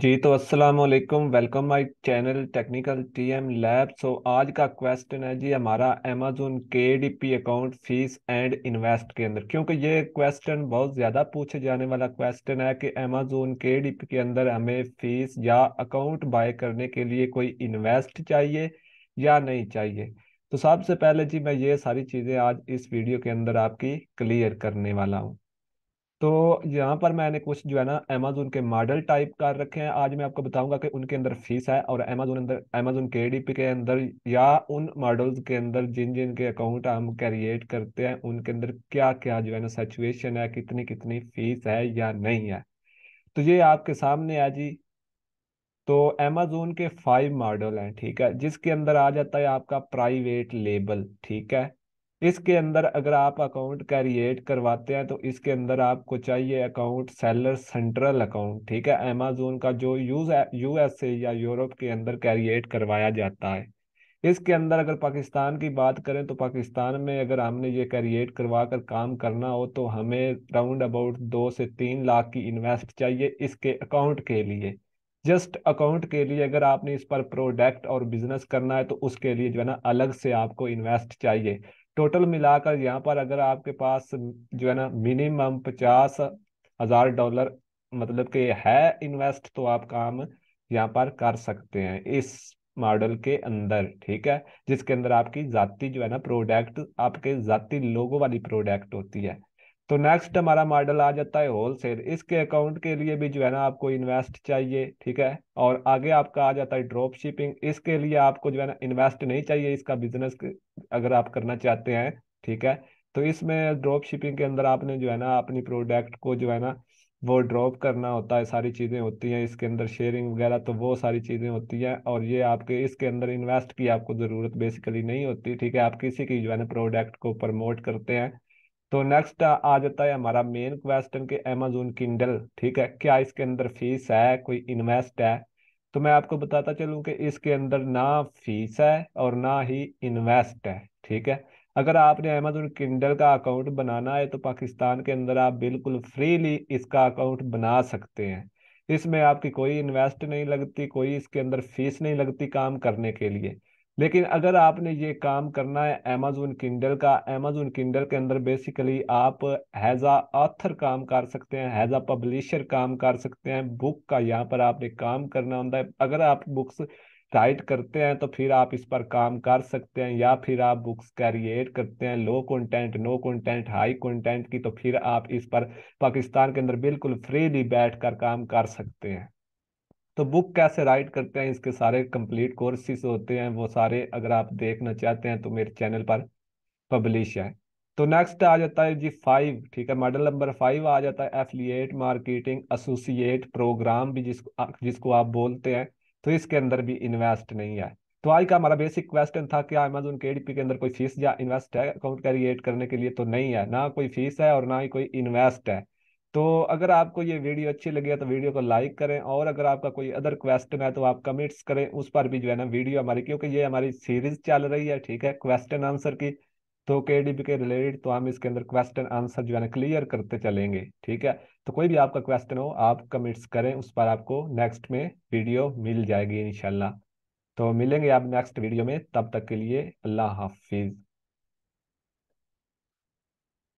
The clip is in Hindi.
जी तो अस्सलाम वालेकुम welcome my channel technical TM lab so आज का क्वेश्चन है जी हमारा Amazon KDP account fees and invest के अंदर क्योंकि ये क्वेश्चन बहुत ज़्यादा पूछे जाने वाला क्वेश्चन है कि अमेजोन केडीपी के अंदर हमें फीस या अकाउंट बाय करने के लिए कोई इन्वेस्ट चाहिए या नहीं चाहिए तो सबसे पहले जी मैं ये सारी चीज़ें आज इस वीडियो के अंदर आपकी क्लियर करने वाला हूँ तो यहाँ पर मैंने कुछ जो है ना अमेजोन के मॉडल टाइप कर रखे हैं आज मैं आपको बताऊंगा कि उनके अंदर फीस है और अमेजोन अंदर अमेजोन के डी पी के अंदर या उन मॉडल्स के अंदर जिन जिन के अकाउंट हम क्रिएट करते हैं उनके अंदर क्या क्या जो है ना सिचुएशन है कितनी कितनी फीस है या नहीं है तो ये आपके सामने है जी तो अमेजोन के फाइव मॉडल हैं ठीक है जिसके अंदर आ जाता है आपका प्राइवेट लेबल ठीक है इसके अंदर अगर आप अकाउंट क्रिएट करवाते हैं तो इसके अंदर आपको चाहिए अकाउंट सेलर सेंट्रल अकाउंट ठीक है अमेजोन का जो यूज यूएसए या यूरोप के अंदर क्रिएट करवाया जाता है इसके अंदर अगर पाकिस्तान की बात करें तो पाकिस्तान में अगर हमने ये क्रिएट करवा कर काम करना हो तो हमें राउंड अबाउट दो से तीन लाख की इन्वेस्ट चाहिए इसके अकाउंट के लिए जस्ट अकाउंट के लिए अगर आपने इस पर प्रोडक्ट और बिजनेस करना है तो उसके लिए जो है ना अलग से आपको इन्वेस्ट चाहिए टोटल मिलाकर यहाँ पर अगर आपके पास जो है ना मिनिमम पचास हजार डॉलर मतलब के है इन्वेस्ट तो आप काम यहाँ पर कर सकते हैं इस मॉडल के अंदर ठीक है जिसके अंदर आपकी जाति जो है ना प्रोडक्ट आपके जाति लोगों वाली प्रोडक्ट होती है तो नेक्स्ट हमारा मॉडल आ जाता है होलसेल इसके अकाउंट के लिए भी जो है ना आपको इन्वेस्ट चाहिए ठीक है और आगे आपका आ जाता है ड्रॉप शिपिंग इसके लिए आपको जो है ना इन्वेस्ट नहीं चाहिए इसका बिजनेस अगर आप करना चाहते हैं ठीक है तो इसमें ड्रॉप शिपिंग के अंदर आपने जो है ना अपनी प्रोडक्ट को जो है ना वो ड्रॉप करना होता है सारी चीज़ें होती हैं इसके अंदर शेयरिंग वगैरह तो वो सारी चीज़ें होती हैं और ये आपके इसके अंदर इन्वेस्ट की आपको ज़रूरत बेसिकली नहीं होती ठीक है आप किसी की जो है ना प्रोडक्ट को प्रमोट करते हैं तो नेक्स्ट आ जाता है हमारा मेन क्वेश्चन कि अमेजोन किंडल ठीक है क्या इसके अंदर फीस है कोई इन्वेस्ट है तो मैं आपको बताता चलूँ कि इसके अंदर ना फीस है और ना ही इन्वेस्ट है ठीक है अगर आपने अमेजोन किंडल का अकाउंट बनाना है तो पाकिस्तान के अंदर आप बिल्कुल फ्रीली इसका अकाउंट बना सकते हैं इसमें आपकी कोई इन्वेस्ट नहीं लगती कोई इसके अंदर फीस नहीं लगती काम करने के लिए लेकिन अगर आपने ये काम करना है अमेजोन किंडल का अमेजोन किंडल के अंदर बेसिकली आप हैज़ आ ऑथर काम कर सकते हैं हैज़ आ पब्लिशर काम कर सकते हैं बुक का यहाँ पर आपने काम करना होता है अगर आप बुक्स राइट करते हैं तो फिर आप इस पर काम कर सकते हैं या फिर आप बुक्स कैरिएट करते हैं low content no content high content की तो फिर आप इस पर पाकिस्तान के अंदर बिल्कुल फ्रीली बैठ कर काम कर सकते हैं तो बुक कैसे राइट करते हैं इसके सारे कंप्लीट कोर्सेस होते हैं वो सारे अगर आप देखना चाहते हैं तो मेरे चैनल पर पब्लिश है तो नेक्स्ट आ जाता है जी फाइव ठीक है मॉडल नंबर फाइव आ जाता है एफिलिएट मार्केटिंग एसोसिएट प्रोग्राम भी जिसको जिसको आप बोलते हैं तो इसके अंदर भी इन्वेस्ट नहीं है तो आज का हमारा बेसिक क्वेश्चन था कि अमेजोन के के अंदर कोई फीस या इन्वेस्ट है अकाउंट क्रिएट करने के लिए तो नहीं है ना कोई फीस है और ना ही कोई इन्वेस्ट है तो अगर आपको ये वीडियो अच्छी लगी है तो वीडियो को लाइक करें और अगर आपका कोई अदर क्वेश्चन है तो आप कमेंट्स करें उस पर भी जो है ना वीडियो हमारी क्योंकि ये हमारी सीरीज चल रही है ठीक है क्वेश्चन आंसर की तो के डी के रिलेटेड तो हम इसके अंदर क्वेश्चन आंसर जो है ना क्लियर करते चलेंगे ठीक है तो कोई भी आपका क्वेश्चन हो आप कमेंट्स करें उस पर आपको नेक्स्ट में वीडियो मिल जाएगी इनशाला तो मिलेंगे आप नेक्स्ट वीडियो में तब तक के लिए अल्लाह हाफिज़